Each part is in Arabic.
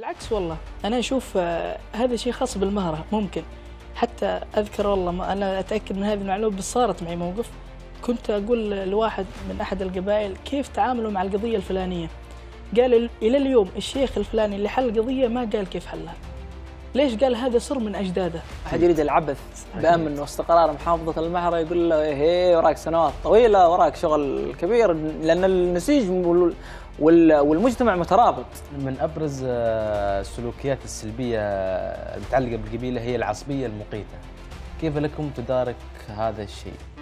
بالعكس والله انا اشوف آه، هذا شيء خاص بالمهره ممكن حتى اذكر والله ما انا اتاكد من هذه المعلومه بس صارت معي موقف كنت اقول لواحد من احد القبائل كيف تعاملوا مع القضيه الفلانيه قال الى اليوم الشيخ الفلاني اللي حل القضيه ما قال كيف حلها ليش قال هذا سر من اجداده؟ احد يريد العبث بامن واستقرار محافظه المهره يقول له هي إيه، وراك سنوات طويله وراك شغل كبير لان النسيج والمجتمع مترابط من ابرز آه، السلوكيات السلبيه آه، المتعلقه بالقبيله هي العصبيه المقيته كيف لكم تدارك هذا الشيء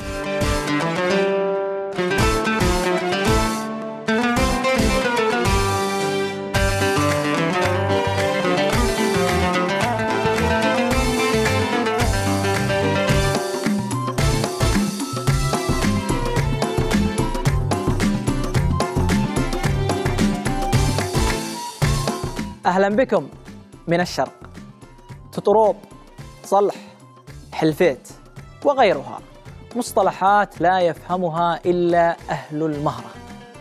أهلا بكم من الشرق تطروب صلح حلفيت وغيرها مصطلحات لا يفهمها إلا أهل المهرة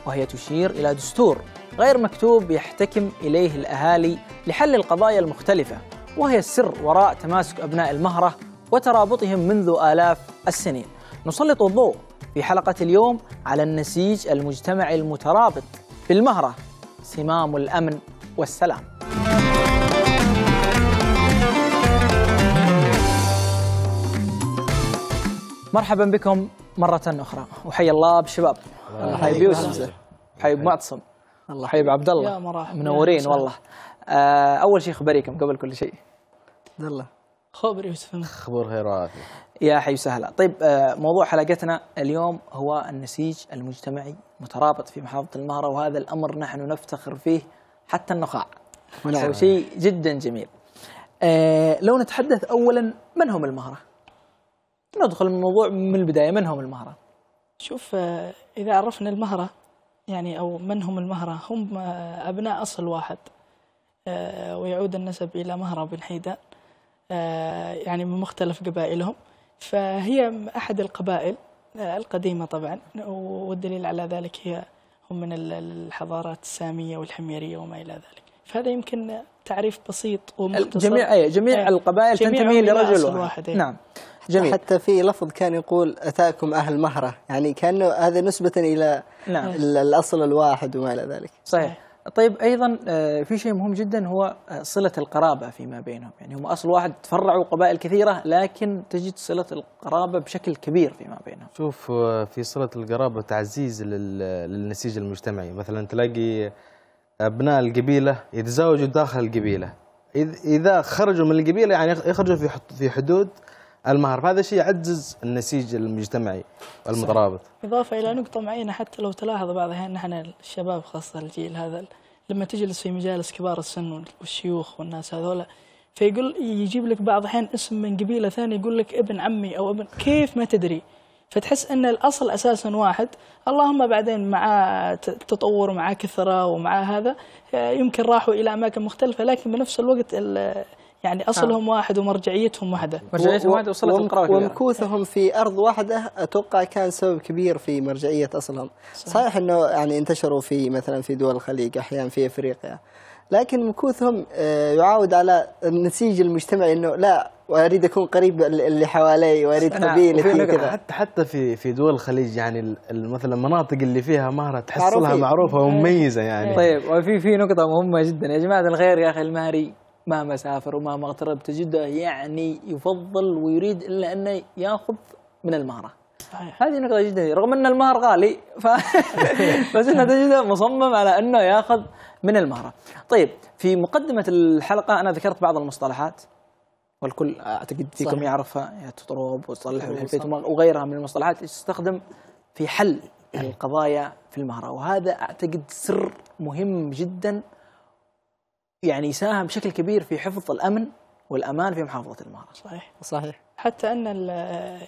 وهي تشير إلى دستور غير مكتوب يحتكم إليه الأهالي لحل القضايا المختلفة وهي السر وراء تماسك أبناء المهرة وترابطهم منذ آلاف السنين نسلط الضوء في حلقة اليوم على النسيج المجتمعي المترابط بالمهرة سمام الأمن والسلام مرحبا بكم مرة أخرى وحي الله بالشباب حي بيوسف يوسف معتصم الله حي عبد الله منورين والله آه، أول شيء خبريكم قبل كل شيء عبد الله خبر يوسف خبر خير وعافية يا حي وسهلا طيب آه، موضوع حلقتنا اليوم هو النسيج المجتمعي مترابط في محافظة المهرة وهذا الأمر نحن نفتخر فيه حتى النخاع نعم. شيء جدا جميل آه، لو نتحدث أولا من هم المهرة ندخل الموضوع من البدايه من هم المهره؟ شوف آه، اذا عرفنا المهره يعني او من هم المهره؟ هم آه، ابناء اصل واحد آه، ويعود النسب الى مهره بن حيدان يعني من مختلف قبائلهم فهي احد القبائل القديمه طبعا والدليل على ذلك هي هم من الحضارات الساميه والحميريه وما الى ذلك فهذا يمكن تعريف بسيط ومختصر جميع أي جميع القبائل تنتمي لرجل واحد, واحد نعم جميل حتى في لفظ كان يقول أتاكم أهل مهرة يعني كأنه هذا نسبة إلى نعم. الأصل الواحد وما إلى ذلك صحيح طيب أيضا آه، في شيء مهم جدا هو آه، صلة القرابة فيما بينهم يعني هم أصل واحد تفرعوا قبائل كثيرة لكن تجد صلة القرابة بشكل كبير فيما بينهم شوف آه، في صلة القرابة تعزيز للنسيج المجتمعي مثلا تلاقي أبناء القبيلة يتزاوجوا داخل القبيلة إذا خرجوا من القبيلة يعني يخرجوا في في حدود المهر فهذا شيء يعزز النسيج المجتمعي المترابط إضافة إلى نقطة معينة حتى لو تلاحظ بعض الأحيان نحن الشباب خاصة الجيل هذا لما تجلس في مجالس كبار السن والشيوخ والناس هذولا فيقول يجيب لك بعض الأحيان اسم من قبيلة ثانية يقول لك ابن عمي أو ابن كيف ما تدري فتحس ان الاصل اساسا واحد اللهم بعدين مع تطور ومع كثره ومع هذا يمكن راحوا الى اماكن مختلفه لكن بنفس الوقت يعني آه. اصلهم آه. واحد ومرجعيتهم واحده مرجعيتهم واحده وصلت القرار ومكوثهم في ارض واحده اتوقع كان سبب كبير في مرجعيه اصلهم صحيح, صحيح انه يعني انتشروا في مثلا في دول الخليج احيانا في افريقيا لكن مكوثهم آه، يعاود على النسيج المجتمعي انه لا واريد اكون قريب اللي حوالي واريد قبيلتي كذا حتى حتى في في دول الخليج يعني مثلا المناطق اللي فيها مهره تحصلها معروفه ومميزه يعني طيب. طيب وفي في نقطه مهمه جدا يا جماعه الخير يا اخي المهري مهما سافر ومهما اغترب تجده يعني يفضل ويريد الا انه ياخذ من المهره صحيح. هذه نقطة جدا رغم أن المهر غالي ف... بس أنه تجده مصمم على أنه ياخذ من المهرة طيب في مقدمة الحلقة أنا ذكرت بعض المصطلحات والكل أعتقد فيكم صحيح. يعرفها يا تطرب وتصلح أيوة، وغيرها من المصطلحات تستخدم في حل القضايا في المهرة وهذا أعتقد سر مهم جدا يعني ساهم بشكل كبير في حفظ الامن والامان في محافظه المهرة صحيح صحيح حتى ان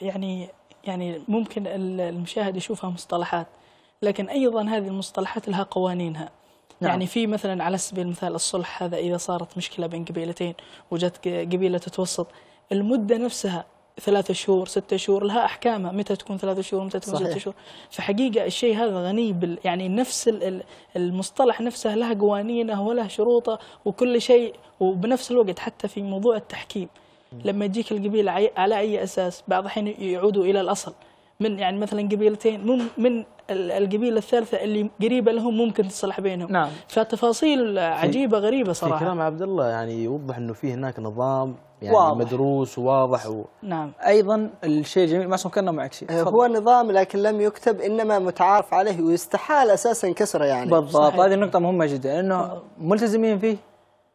يعني يعني ممكن المشاهد يشوفها مصطلحات لكن ايضا هذه المصطلحات لها قوانينها نعم. يعني في مثلا على سبيل المثال الصلح هذا اذا صارت مشكله بين قبيلتين وجت قبيله تتوسط المده نفسها ثلاثة شهور ستة شهور لها أحكامها متى تكون ثلاثة شهور متى تكون ستة شهور فحقيقة الشيء هذا غني بال يعني نفس المصطلح نفسه له قوانينه وله شروطه وكل شيء وبنفس الوقت حتى في موضوع التحكيم لما يجيك القبيلة على أي أساس بعض الحين يعودوا إلى الأصل من يعني مثلا قبيلتين من القبيله الثالثه اللي قريبه لهم ممكن تصلح بينهم نعم فتفاصيل عجيبه غريبه صراحه في كلام عبد الله يعني يوضح انه في هناك نظام يعني واضح. مدروس وواضح و... نعم ايضا الشيء الجميل معصوم كنا معك شيء آه، هو نظام لكن لم يكتب انما متعارف عليه ويستحال اساسا كسره يعني بالضبط هذه نقطه مهمه جدا انه ملتزمين فيه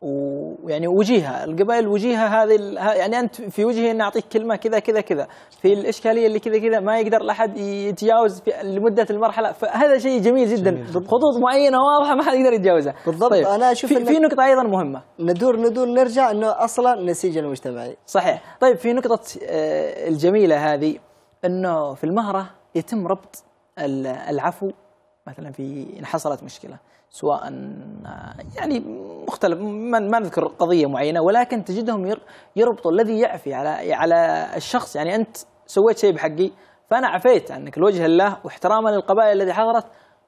ويعني وجيهه القبائل وجيهه هذه يعني انت في وجهي اني اعطيك كلمه كذا كذا كذا في الاشكاليه اللي كذا كذا ما يقدر احد يتجاوز في لمده المرحله فهذا شيء جميل جدا خطوط معينه واضحه ما حد يقدر يتجاوزها بالضبط طيب. انا اشوف في, في نقطه ايضا مهمه ندور ندور نرجع انه اصلا النسيج المجتمعي صحيح طيب في نقطه آه، الجميله هذه انه في المهره يتم ربط العفو مثلا في ان حصلت مشكله سواء يعني مختلف ما نذكر قضيه معينه ولكن تجدهم يربطوا الذي يعفي على على الشخص يعني انت سويت شيء بحقي فانا عفيت عنك لوجه الله واحتراما للقبائل التي حضرت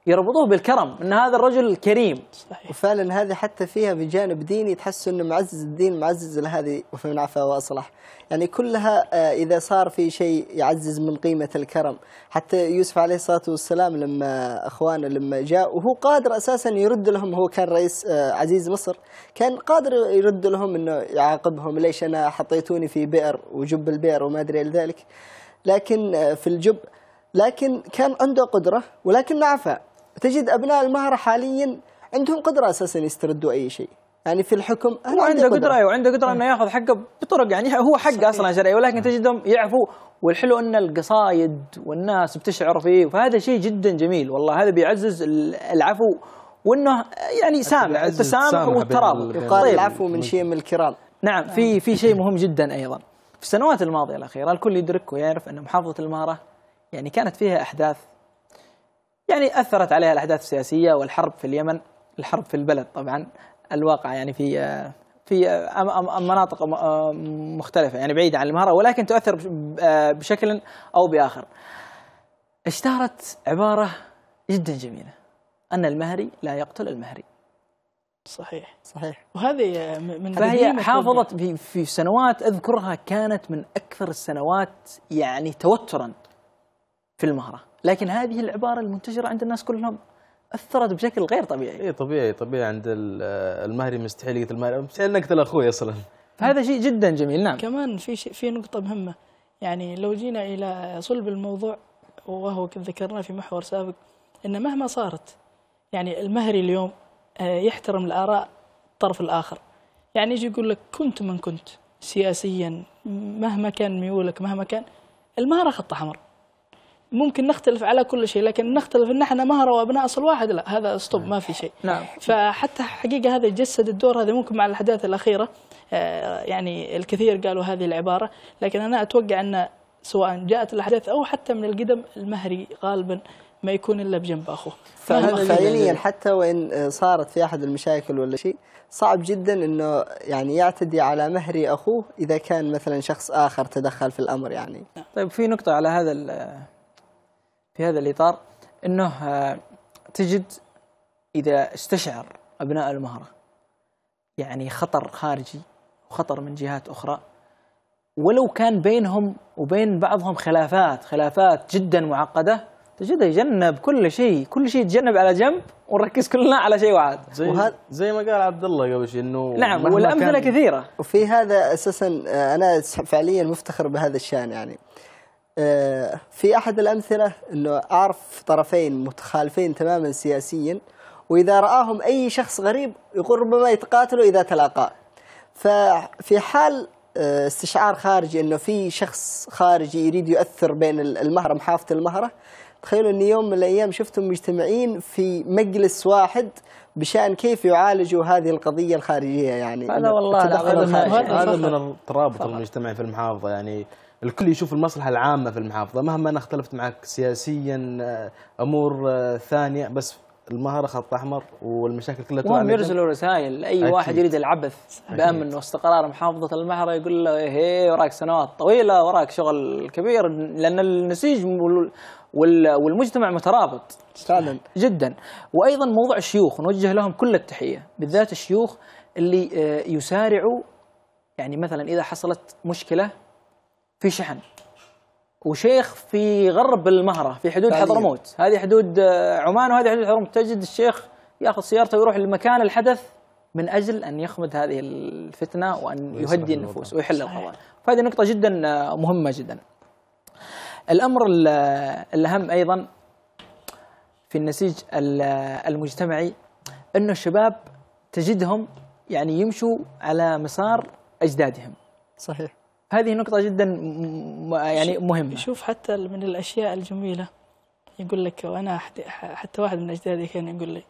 يربطوه بالكرم ان هذا الرجل كريم صحيح. وفعلا هذه حتى فيها بجانب ديني تحس انه معزز الدين معزز لهذه وفمن عفا واصلح يعني كلها آه، اذا صار في شيء يعزز من قيمه الكرم حتى يوسف عليه الصلاه والسلام لما اخوانه لما جاء وهو قادر اساسا يرد لهم هو كان رئيس آه، عزيز مصر كان قادر يرد لهم انه يعاقبهم ليش انا حطيتوني في بئر وجب البئر وما ادري ذلك لكن آه، في الجب لكن كان عنده قدره ولكن عفا تجد أبناء المهرة حاليا عندهم قدرة أساسا يستردوا أي شيء يعني في الحكم هو عنده قدرة, قدرة وعنده قدرة انه نعم. ياخذ حقه بطرق يعني هو حقه اصلا شرعي ولكن نعم. تجدهم يعفو والحلو ان القصايد والناس بتشعر فيه فهذا شيء جدا جميل والله هذا بيعزز العفو وانه يعني سامع التسامح والترابط يقال طيب. العفو من شيم الكرام نعم في نعم. في شيء مهم جدا ايضا في السنوات الماضيه الاخيره الكل يدرك ويعرف ان محافظه الماره يعني كانت فيها احداث يعني أثرت عليها الأحداث السياسية والحرب في اليمن الحرب في البلد طبعا الواقع يعني في في مناطق مختلفة يعني بعيدة عن المهرة ولكن تؤثر بشكل أو بآخر اشتهرت عبارة جدا جميلة أن المهري لا يقتل المهري صحيح صحيح وهذه من فهي حافظت في, في سنوات أذكرها كانت من أكثر السنوات يعني توترا في المهرة لكن هذه العباره المنتشره عند الناس كلهم اثرت بشكل غير طبيعي اي طبيعي طبيعي عند المهري مستحيل يقتل المهري مستحيل نقتل اخوي اصلا فهذا شيء جدا جميل نعم كمان في شيء في نقطه مهمه يعني لو جينا الى صلب الموضوع وهو ذكرناه في محور سابق ان مهما صارت يعني المهري اليوم آه، يحترم الاراء الطرف الاخر يعني يجي يقول لك كنت من كنت سياسيا مهما كان ميولك مهما كان المهره خط احمر ممكن نختلف على كل شيء لكن نختلف ان احنا مهره وابناء اصل واحد لا هذا اسطب نعم. ما في شيء نعم فحتى حقيقه هذا جسد الدور هذا ممكن مع الاحداث الاخيره آه، يعني الكثير قالوا هذه العباره لكن انا اتوقع ان سواء جاءت الاحداث او حتى من القدم المهري غالبا ما يكون الا بجنب اخوه فعليا حتى وان صارت في احد المشاكل ولا شيء صعب جدا انه يعني يعتدي على مهري اخوه اذا كان مثلا شخص اخر تدخل في الامر يعني طيب في نقطه على هذا في هذا الإطار أنه آه، تجد إذا استشعر أبناء المهرة يعني خطر خارجي وخطر من جهات أخرى ولو كان بينهم وبين بعضهم خلافات خلافات جدا معقدة تجده يجنب كل شيء كل شيء يتجنب على جنب ونركز كلنا على شيء واحد زي, وهذا زي ما قال عبد الله قبل شيء انه نعم والامثله كثيره وفي هذا اساسا آه، انا فعليا مفتخر بهذا الشان يعني آه، في أحد الأمثلة أنه أعرف طرفين متخالفين تماما سياسيا وإذا رآهم أي شخص غريب يقول ربما يتقاتلوا إذا تلاقى ففي حال آه، استشعار خارجي أنه في شخص خارجي يريد يؤثر بين المهرة محافظة المهرة تخيلوا أن يوم من الأيام شفتهم مجتمعين في مجلس واحد بشان كيف يعالجوا هذه القضيه الخارجيه يعني هذا والله هذا من الترابط المجتمعي في المحافظه يعني الكل يشوف المصلحة العامة في المحافظة مهما أنا اختلفت معك سياسيا آه، أمور آه، ثانية بس المهرة خط أحمر والمشاكل كلها وهم يرسلوا رسائل أي أكيد. واحد يريد العبث بأمن واستقرار محافظة المهرة يقول له هي إيه، وراك سنوات طويلة وراك شغل كبير لأن النسيج والمجتمع مترابط فعلا جدا وأيضا موضوع الشيوخ نوجه لهم كل التحية بالذات الشيوخ اللي آه، يسارعوا يعني مثلا إذا حصلت مشكلة في شحن وشيخ في غرب المهره في حدود حضرموت هذه حدود آه، عمان وهذه حدود حضرموت تجد الشيخ ياخذ سيارته ويروح لمكان الحدث من اجل ان يخمد هذه الفتنه وان يهدي النفوس ويحل القضايا فهذه نقطه جدا آه، مهمه جدا الامر الاهم ايضا في النسيج المجتمعي انه الشباب تجدهم يعني يمشوا على مسار اجدادهم صحيح هذه نقطة جدا يعني مهمة شوف حتى من الأشياء الجميلة يقول لك وأنا حتى واحد من أجدادي كان يقول لي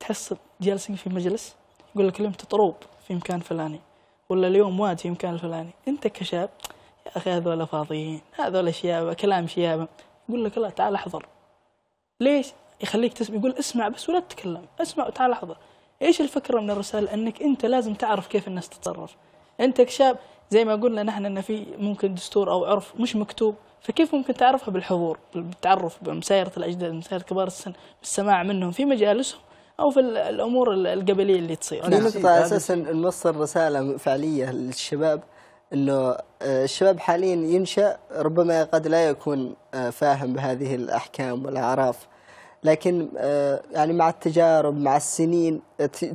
تحس جالسين في مجلس يقول لك اليوم تطروب في مكان فلاني ولا اليوم واد في مكان فلاني أنت كشاب يا أخي هذول فاضيين هذول شيابة كلام شيابة يقول لك لا تعال احضر ليش؟ يخليك تسمع يقول اسمع بس ولا تتكلم اسمع وتعال احضر ايش الفكرة من الرسالة أنك أنت لازم تعرف كيف الناس تتصرف أنت كشاب زي ما قلنا نحن ان في ممكن دستور او عرف مش مكتوب فكيف ممكن تعرفها بالحضور بالتعرف بمسايره الاجداد مسايره كبار السن بالسماع منهم في مجالسهم او في الامور القبليه اللي تصير نعم. نقطه نعم. اساسا نوصل رساله فعليه للشباب انه آه، الشباب حاليا ينشا ربما قد لا يكون آه، فاهم بهذه الاحكام والاعراف لكن آه، يعني مع التجارب مع السنين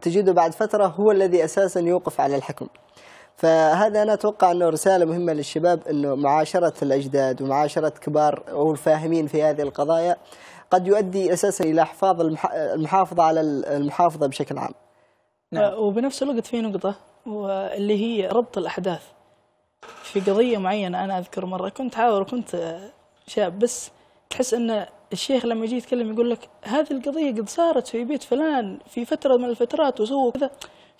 تجده بعد فتره هو الذي اساسا يوقف على الحكم فهذا أنا أتوقع أنه رسالة مهمة للشباب أنه معاشرة الأجداد ومعاشرة كبار أو الفاهمين في هذه القضايا قد يؤدي أساسا إلى حفاظ المحافظة على المحافظة بشكل عام نعم. وبنفس الوقت في نقطة واللي هي ربط الأحداث في قضية معينة أنا أذكر مرة كنت حاور وكنت شاب بس تحس أن الشيخ لما يجي يتكلم يقول لك هذه القضية قد صارت في بيت فلان في فترة من الفترات وسووا كذا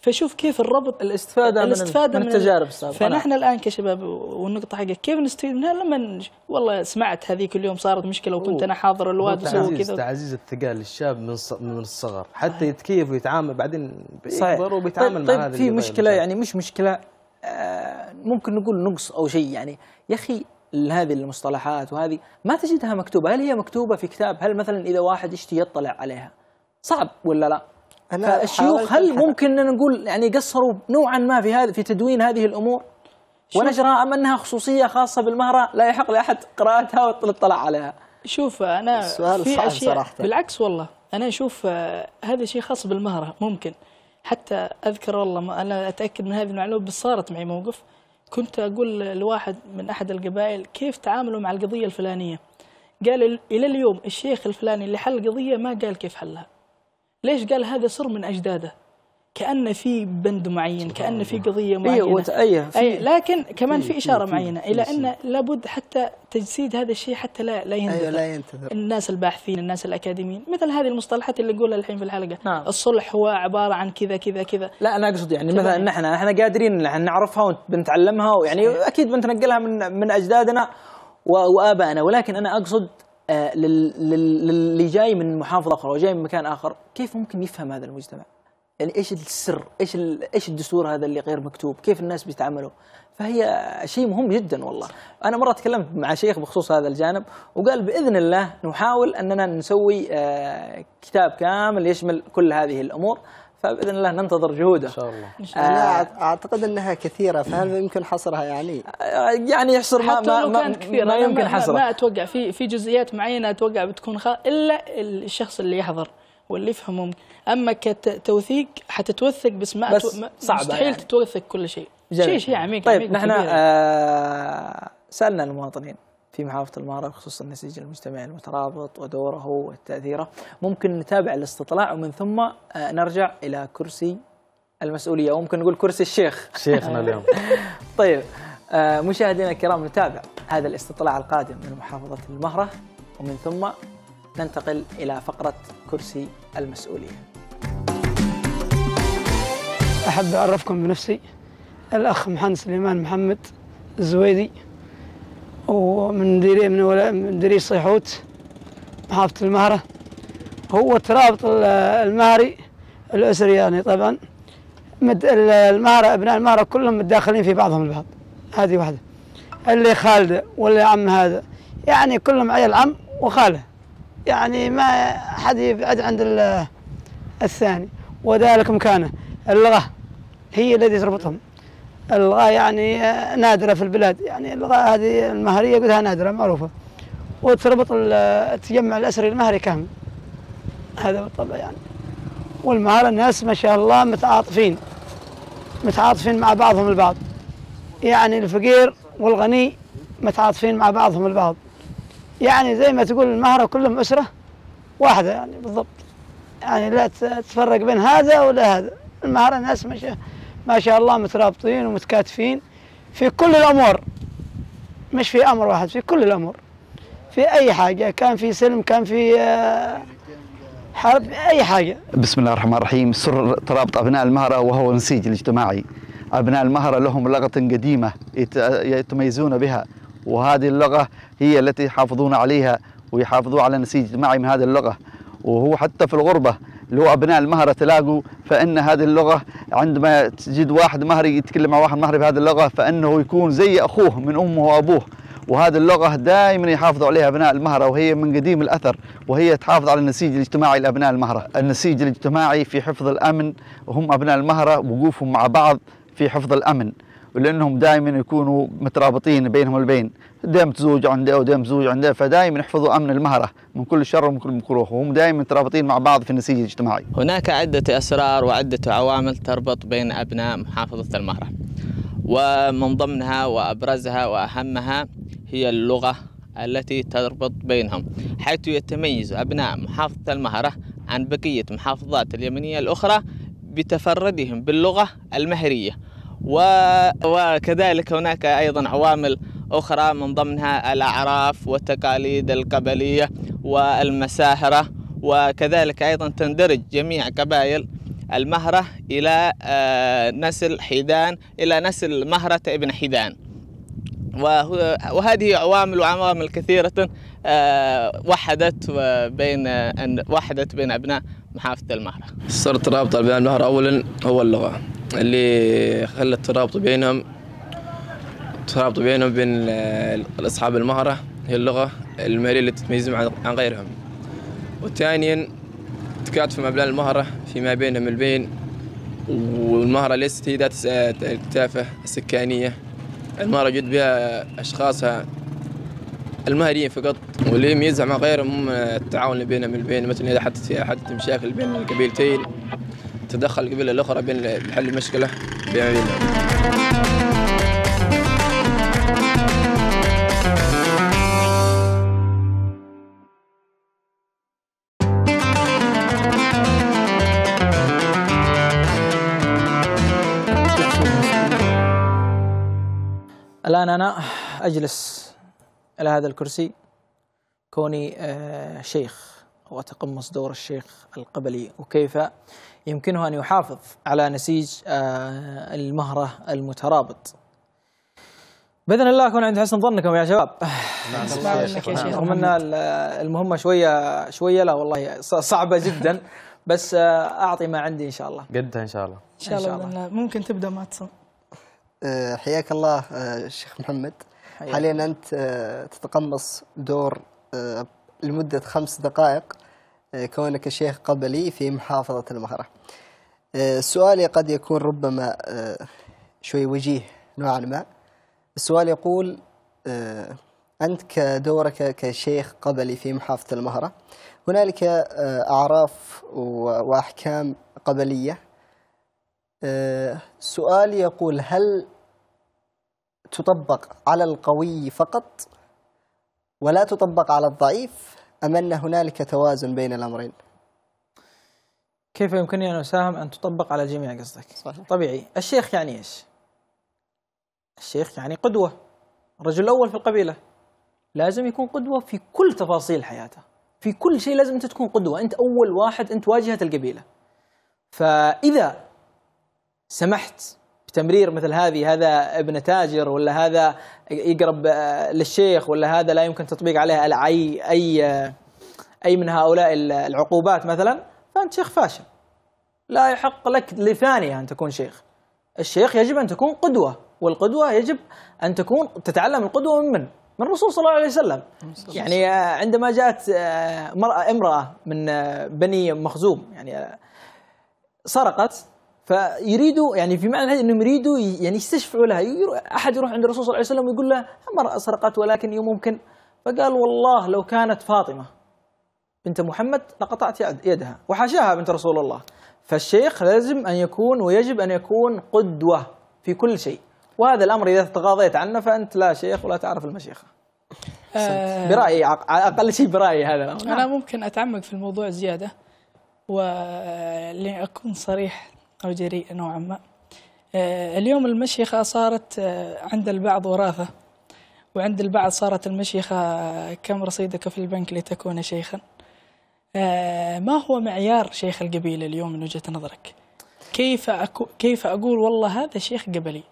فشوف كيف الربط الاستفاده, الاستفادة من, من التجارب السابقه فنحن الان كشباب والنقطه حقك كيف نستفيد منها لما والله سمعت هذيك اليوم صارت مشكله وكنت انا حاضر الواد وسوي كذا تعزيز الثقه للشاب من من الصغر حتى يتكيف ويتعامل بعدين بيكبر طيب- وبيتعامل طيب مع طيب في مشكله يعني مش مشكله آه ممكن نقول نقص او شيء يعني يا اخي هذه المصطلحات وهذه ما تجدها مكتوبه هل هي مكتوبه في كتاب هل مثلا اذا واحد يشتي يطلع عليها صعب ولا لا أنا فالشيوخ هل ممكن أن نقول يعني قصروا نوعا ما في هذا في تدوين هذه الأمور ونشرها أم أنها خصوصية خاصة بالمهرة لا يحق لأحد قراءتها والاطلاع عليها شوف أنا السؤال في صعب أشياء صراحة بالعكس والله أنا أشوف آه، هذا شيء خاص بالمهرة ممكن حتى أذكر والله أنا أتأكد من هذه المعلومة بس صارت معي موقف كنت أقول لواحد من أحد القبائل كيف تعاملوا مع القضية الفلانية قال إلى اليوم الشيخ الفلاني اللي حل القضية ما قال كيف حلها ليش قال هذا سر من أجداده كأن في بند معين كأن في قضية أيوة، معينة أي أيوة، أيوة، لكن كمان في إشارة معينة إلى أن لابد حتى تجسيد هذا الشيء حتى لا لا ينتظر, أيوة لا ينتثر الناس الباحثين الناس الأكاديميين مثل هذه المصطلحات اللي نقولها الحين في الحلقة نعم. الصلح هو عبارة عن كذا كذا كذا لا أنا أقصد يعني مثلا نحن نحن قادرين نعرفها ونتعلمها ويعني أكيد بنتنقلها من من أجدادنا وآبائنا ولكن أنا أقصد آه، للي جاي من محافظه اخرى وجاي من مكان اخر كيف ممكن يفهم هذا المجتمع؟ يعني ايش السر؟ ايش ايش الدستور هذا اللي غير مكتوب؟ كيف الناس بيتعاملوا؟ فهي شيء مهم جدا والله، انا مره تكلمت مع شيخ بخصوص هذا الجانب وقال باذن الله نحاول اننا نسوي آه، كتاب كامل يشمل كل هذه الامور فباذن الله ننتظر جهوده. ان شاء الله. إن شاء الله. آه اعتقد انها كثيره فهل يمكن حصرها يعني؟ آه، يعني يحصر ما ما, ما, كثيرة. ما يمكن حصرها. ما, اتوقع في في جزئيات معينه اتوقع بتكون خ... الا الشخص اللي يحضر واللي يفهمهم، اما كتوثيق حتتوثق بس ما بس صعبة مستحيل يعني. تتوثق كل شيء. شيء شيء عميق طيب عميق نحن آه سالنا المواطنين في محافظة المارة بخصوص النسيج المجتمعي المترابط ودوره وتأثيره ممكن نتابع الاستطلاع ومن ثم آه، نرجع إلى كرسي المسؤولية وممكن نقول كرسي الشيخ شيخنا اليوم طيب آه، مشاهدينا الكرام نتابع هذا الاستطلاع القادم من محافظة المهرة ومن ثم ننتقل إلى فقرة كرسي المسؤولية أحب أعرفكم بنفسي الأخ محمد سليمان محمد الزويدي ومن ديري من ولا من ديري صيحوت محافظة المهرة هو ترابط المهري الأسري يعني طبعا مد المهرة أبناء المهرة كلهم متداخلين في بعضهم البعض هذه واحدة اللي خالده واللي عم هذا يعني كلهم عيال عم وخاله يعني ما حد يبعد عند الثاني وذلك مكانه اللغة هي الذي تربطهم الغاء يعني نادره في البلاد يعني الغاء هذه المهريه قلتها نادره معروفه وتربط التجمع الاسري المهري كامل هذا بالطبع يعني والمهارة الناس ما شاء الله متعاطفين متعاطفين مع بعضهم البعض يعني الفقير والغني متعاطفين مع بعضهم البعض يعني زي ما تقول المهرة كلهم أسرة واحدة يعني بالضبط يعني لا تتفرق بين هذا ولا هذا المهارة الناس ما شاء الله ما شاء الله مترابطين ومتكاتفين في كل الامور مش في امر واحد في كل الامور في اي حاجه كان في سلم كان في آه، حرب اي حاجه بسم الله الرحمن الرحيم سر ترابط ابناء المهره وهو النسيج الاجتماعي ابناء المهره لهم لغه قديمه يتميزون بها وهذه اللغه هي التي يحافظون عليها ويحافظوا على نسيج اجتماعي من هذه اللغه وهو حتى في الغربه اللي هو ابناء المهره تلاقوا فان هذه اللغه عندما تجد واحد مهري يتكلم مع واحد مهري بهذه اللغه فانه يكون زي اخوه من امه وابوه وهذه اللغة دائما يحافظوا عليها أبناء المهرة وهي من قديم الأثر وهي تحافظ على النسيج الاجتماعي لأبناء المهرة النسيج الاجتماعي في حفظ الأمن وهم أبناء المهرة وقوفهم مع بعض في حفظ الأمن ولأنهم دائما يكونوا مترابطين بينهم البين دائما تزوج عنده ودائما تزوج عنده فدائما يحفظوا امن المهره من كل شر ومن كل مكروه وهم دائما مترابطين مع بعض في النسيج الاجتماعي. هناك عده اسرار وعده عوامل تربط بين ابناء محافظه المهره. ومن ضمنها وابرزها واهمها هي اللغه التي تربط بينهم حيث يتميز ابناء محافظه المهره عن بقيه محافظات اليمنيه الاخرى بتفردهم باللغه المهريه. وكذلك هناك ايضا عوامل أخرى من ضمنها الأعراف والتقاليد القبلية والمساهرة وكذلك أيضا تندرج جميع قبائل المهرة إلى آه، نسل حيدان إلى نسل مهرة ابن حيدان وهذه عوامل وعوامل كثيرة آه، وحدت آه، بين وحدت بين أبناء محافظة المهرة صرت رابط بين المهرة أولا هو اللغة اللي خلت رابط بينهم ترابط بينه وبين أصحاب المهرة هي اللغة المالية اللي تتميزهم عن غيرهم وثانيا تكاتف ما بين المهرة فيما بينهم البين والمهرة ليست هي ذات الكتافه السكانية المهرة جد بها أشخاصها المهريين فقط واللي يميزها مع غيرهم هم التعاون اللي بينهم البين مثلا إذا حدثت حدثت مشاكل بين القبيلتين تدخل القبيلة الأخرى بين حل المشكلة بينهم. الآن أنا أجلس على هذا الكرسي كوني آه، شيخ وأتقمص دور الشيخ القبلي وكيف يمكنه أن يحافظ على نسيج آه، المهرة المترابط باذن الله اكون عند حسن ظنكم يا شباب نعم، رغم ان المهمه شويه شويه لا والله صعبه جدا بس آه، اعطي ما عندي ان شاء الله قدها ان شاء الله ان شاء الله, إن شاء الله. ممكن تبدا ما تصوم آه، حياك الله آه، شيخ محمد حاليا أنت آه، تتقمص دور لمدة خمس دقائق كونك شيخ قبلي في محافظة المهرة سؤالي قد يكون ربما شوي وجيه نوعا ما السؤال يقول أنت كدورك كشيخ قبلي في محافظة المهرة هنالك أعراف وأحكام قبلية سؤال يقول هل تطبق على القوي فقط ولا تطبق على الضعيف أم أن هنالك توازن بين الأمرين كيف يمكنني أن أساهم أن تطبق على الجميع قصدك صحيح. طبيعي الشيخ يعني إيش الشيخ يعني قدوة رجل أول في القبيلة لازم يكون قدوة في كل تفاصيل حياته في كل شيء لازم أنت تكون قدوة أنت أول واحد أنت واجهة القبيلة فإذا سمحت بتمرير مثل هذه هذا ابن تاجر ولا هذا يقرب آه، للشيخ ولا هذا لا يمكن تطبيق عليه اي اي آه، اي من هؤلاء العقوبات مثلا فانت شيخ فاشل لا يحق لك لثانيه ان تكون شيخ الشيخ يجب ان تكون قدوه والقدوه يجب ان تكون تتعلم القدوه من من؟ من الرسول صلى الله عليه وسلم يعني آه، عندما جاءت امراه من بني مخزوم يعني سرقت فيريدوا يعني في معنى هذا انهم يريدوا يعني يستشفعوا لها احد يروح عند الرسول صلى الله عليه وسلم ويقول له امراه سرقت ولكن ممكن فقال والله لو كانت فاطمه بنت محمد لقطعت يدها وحاشاها بنت رسول الله فالشيخ لازم ان يكون ويجب ان يكون قدوه في كل شيء وهذا الامر اذا تغاضيت عنه فانت لا شيخ ولا تعرف المشيخه آه. برايي على اقل شيء برايي هذا الامر انا ممكن اتعمق في الموضوع زياده ولأكون آه، صريح أو جريء نوعا ما آه، اليوم المشيخة صارت آه، عند البعض وراثة وعند البعض صارت المشيخة آه، كم رصيدك في البنك لتكون شيخا ما هو معيار شيخ القبيلة اليوم من وجهة نظرك كيف, أكو كيف أقول والله هذا شيخ قبلي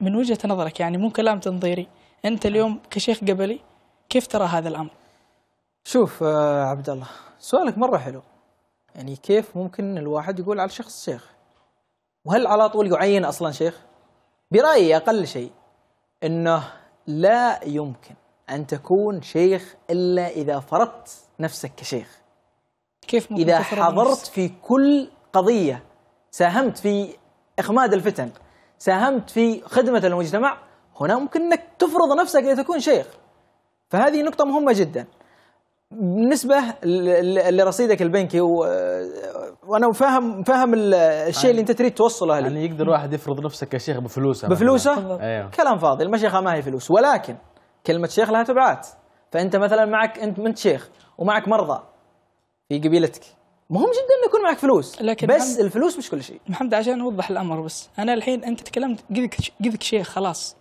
من وجهة نظرك يعني مو كلام تنظيري أنت اليوم كشيخ قبلي كيف ترى هذا الأمر شوف عبد الله سؤالك مرة حلو يعني كيف ممكن الواحد يقول على شخص شيخ وهل على طول يعين أصلا شيخ برأيي أقل شيء أنه لا يمكن أن تكون شيخ إلا إذا فرضت نفسك كشيخ كيف ممكن إذا حضرت في كل قضية ساهمت في إخماد الفتن ساهمت في خدمة المجتمع هنا ممكن أنك تفرض نفسك لتكون شيخ فهذه نقطة مهمة جدا بالنسبه لرصيدك البنكي و... وانا فاهم فاهم الشيء اللي يعني انت تريد توصله لي يعني يقدر واحد يفرض نفسه كشيخ بفلوسه بفلوسه؟ أيوه. كلام فاضي المشيخه ما هي فلوس ولكن كلمه شيخ لها تبعات فانت مثلا معك انت من شيخ ومعك مرضى في قبيلتك مهم جدا انه يكون معك فلوس لكن بس الفلوس مش كل شيء محمد عشان اوضح الامر بس انا الحين انت تكلمت قذك قذك شيخ خلاص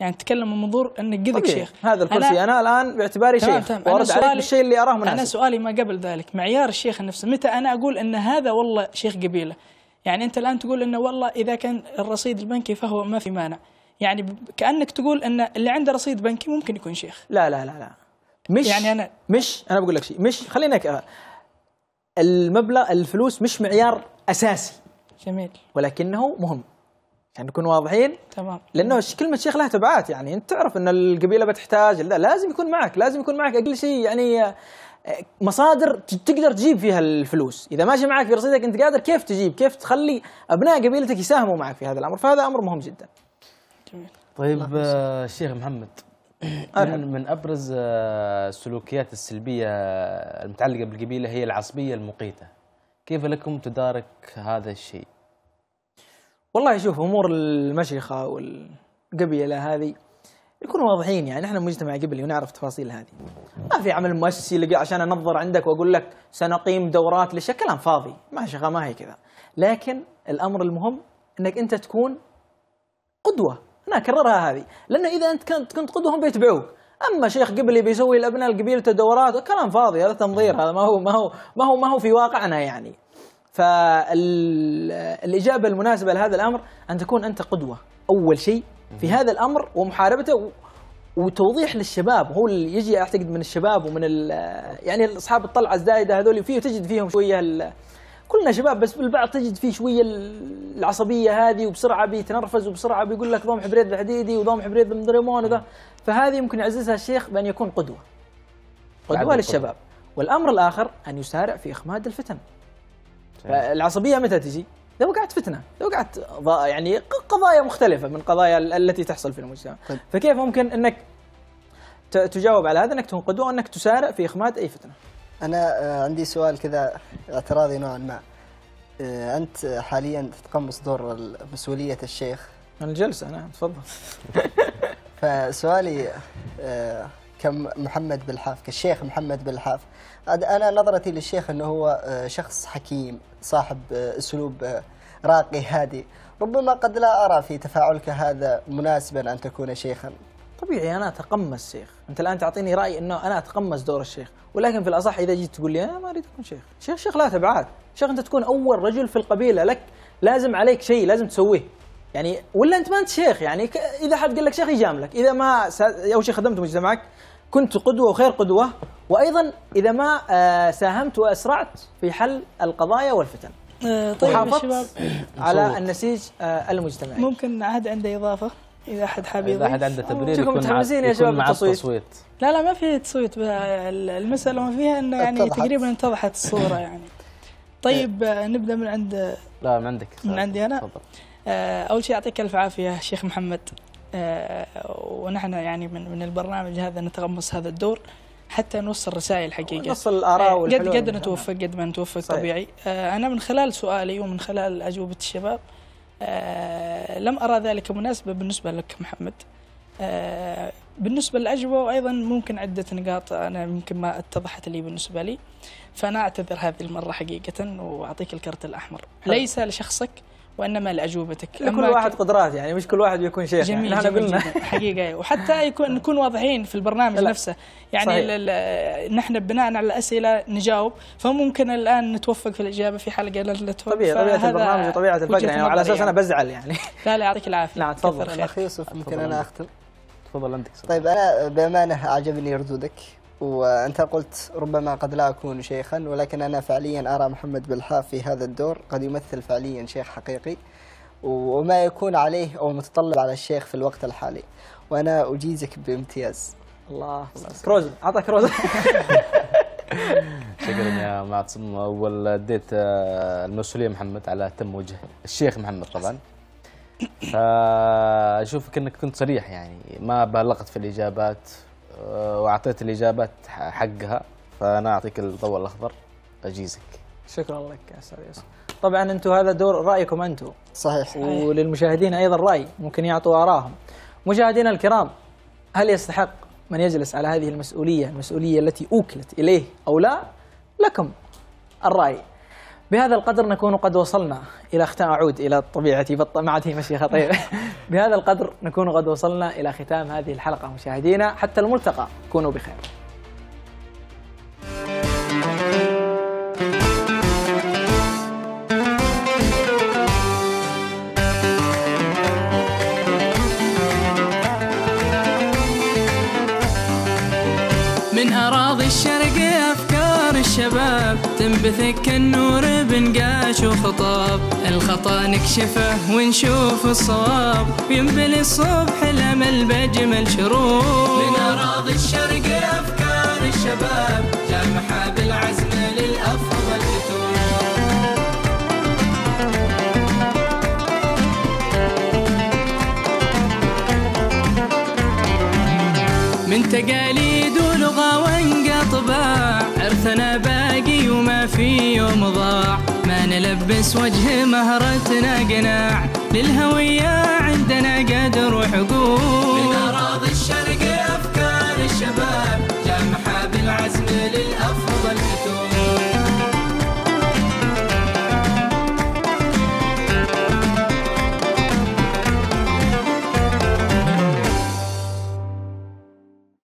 يعني تتكلم من منظور انك قذك شيخ هذا الكرسي انا, أنا الان باعتباري شيخ تمام وارد عليك بالشيء اللي اراه مناسب انا سؤالي ما قبل ذلك معيار الشيخ نفسه متى انا اقول ان هذا والله شيخ قبيله يعني انت الان تقول انه والله اذا كان الرصيد البنكي فهو ما في مانع يعني كانك تقول ان اللي عنده رصيد بنكي ممكن يكون شيخ لا لا لا لا مش يعني انا مش انا بقول لك شيء مش خلينا المبلغ الفلوس مش معيار اساسي جميل ولكنه مهم يعني نكون واضحين تمام لانه كلمه شيخ لها تبعات يعني انت تعرف ان القبيله بتحتاج لا لازم يكون معك لازم يكون معك اقل شيء يعني آه، مصادر تقدر تجيب فيها الفلوس اذا ماشي معك في رصيدك انت قادر كيف تجيب كيف تخلي ابناء قبيلتك يساهموا معك في هذا الامر فهذا امر مهم جدا جميل طيب الشيخ آه، محمد من, من ابرز آه، السلوكيات السلبيه المتعلقه بالقبيله هي العصبيه المقيته كيف لكم تدارك هذا الشيء والله شوف امور المشيخه والقبيله هذه يكون واضحين يعني احنا مجتمع قبلي ونعرف تفاصيل هذه ما في عمل مؤسسي عشان انظر عندك واقول لك سنقيم دورات لشيء كلام فاضي ما ما هي كذا لكن الامر المهم انك انت تكون قدوه انا اكررها هذه لانه اذا انت كنت كنت قدوه هم بيتبعوك اما شيخ قبلي بيسوي لابناء القبيلة دورات كلام فاضي هذا تنظير هذا ما هو ما هو ما هو ما هو في واقعنا يعني فالاجابه المناسبه لهذا الامر ان تكون انت قدوه اول شيء في هذا الامر ومحاربته وتوضيح للشباب هو اللي يجي اعتقد من الشباب ومن يعني اصحاب الطلعه الزايده هذول فيه تجد فيهم شويه كلنا شباب بس بالبعض تجد فيه شويه العصبيه هذه وبسرعه بيتنرفز وبسرعه بيقول لك ضم حبريد الحديدي وضم حبريد دريمون وذا فهذه يمكن يعززها الشيخ بان يكون قدوه قدوه للشباب والامر الاخر ان يسارع في اخماد الفتن فالعصبيه متى تجي؟ اذا وقعت فتنه، اذا وقعت يعني قضايا مختلفه من قضايا التي تحصل في المجتمع، طيب. فكيف ممكن انك تجاوب على هذا انك تنقده وانك تسارع في اخماد اي فتنه. انا آه، عندي سؤال كذا اعتراضي نوعا ما. آه، انت حاليا تتقمص دور مسؤوليه الشيخ. الجلسه نعم تفضل. فسؤالي آه، كمحمد بالحاف كالشيخ محمد بالحاف أنا نظرتي للشيخ أنه هو آه، شخص حكيم صاحب آه، أسلوب آه، راقي هادي ربما قد لا أرى في تفاعلك هذا مناسبا أن تكون شيخا طبيعي أنا أتقمص شيخ أنت الآن تعطيني رأي أنه أنا أتقمص دور الشيخ ولكن في الأصح إذا جيت تقول لي أنا ما أريد أكون شيخ شيخ شيخ لا تبعات شيخ أنت تكون أول رجل في القبيلة لك لازم عليك شيء لازم تسويه يعني ولا انت ما انت شيخ يعني اذا حد قال لك شيخ يجاملك اذا ما اول شيء خدمت مجتمعك كنت قدوه وخير قدوه وايضا اذا ما آه، ساهمت واسرعت في حل القضايا والفتن آه، طيب وحافظت على النسيج آه، المجتمعي ممكن عاد عنده اضافه اذا احد حاب اذا احد عنده تبرير يكون متحمسين يا شباب التصويت لا لا ما في تصويت المساله ما فيها انه يعني اتضحت. تقريبا اتضحت الصوره يعني طيب إيه. نبدا من عند لا من عندك من عندي انا تفضل آه، اول شيء يعطيك الف عافيه شيخ محمد آه، ونحن يعني من من البرنامج هذا نتغمس هذا الدور حتى نوصل رسائل حقيقه نوصل الاراء آه، قد قد نتوفق قد ما نتوفق صحيح. طبيعي انا من خلال سؤالي ومن خلال اجوبه الشباب لم ارى ذلك مناسبه بالنسبه لك محمد بالنسبه للاجوبه وايضا ممكن عده نقاط انا يمكن ما اتضحت لي بالنسبه لي فانا اعتذر هذه المره حقيقه واعطيك الكرت الاحمر حلو. ليس لشخصك وانما لاجوبتك لكل واحد قدرات يعني مش كل واحد بيكون شيخ جميل يعني جميل قلنا حقيقه أيوة. وحتى يكون نكون واضحين في البرنامج لا. نفسه يعني نحن بناء على الاسئله نجاوب فممكن الان نتوفق في الاجابه في حلقه لا نتوفق طبيعي طبيعه البرنامج وطبيعه الفقره يعني وعلى اساس انا يعني. بزعل يعني لا لا يعطيك العافيه نعم تفضل اخي يوسف ممكن انا اختم تفضل انت طيب انا بامانه اعجبني ردودك وأنت قلت ربما قد لا أكون شيخا ولكن أنا فعليا أرى محمد بلحاف في هذا الدور قد يمثل فعليا شيخ حقيقي وما يكون عليه أو متطلب على الشيخ في الوقت الحالي وأنا أجيزك بامتياز الله كروز اعطاك كروز شكرا يا معتصم أول اديت آه، المسؤولية محمد على تم وجه الشيخ محمد طبعا فأشوفك أنك كنت صريح يعني ما بالغت في الإجابات آه، واعطيت الاجابات حقها فانا اعطيك الضوء الاخضر اجيزك شكرا لك يا استاذ يوسف طبعا انتم هذا دور رايكم انتم صحيح وللمشاهدين ايضا راي ممكن يعطوا اراهم مشاهدينا الكرام هل يستحق من يجلس على هذه المسؤوليه المسؤوليه التي اوكلت اليه او لا لكم الراي بهذا القدر نكون قد وصلنا إلى ختام أعود إلى طبيعتي معتي مشي خطير بهذا القدر نكون قد وصلنا إلى ختام هذه الحلقة مشاهدينا حتى الملتقى كونوا بخير بثك النور بنقاش وخطاب الخطا نكشفه ونشوف الصواب وينبلي الصبح الامل باجمل شروق من اراضي الشرق افكار الشباب جامحه بالعزم للافضل من تقاليد ولغه وانقى طباع عرثنا باقي وما في يوم ضاع ما نلبس وجه مهرتنا قناع للهوية عندنا قدر وحقوق من أراضي الشرق أفكار الشباب جمحة بالعزم للأفضل تتوب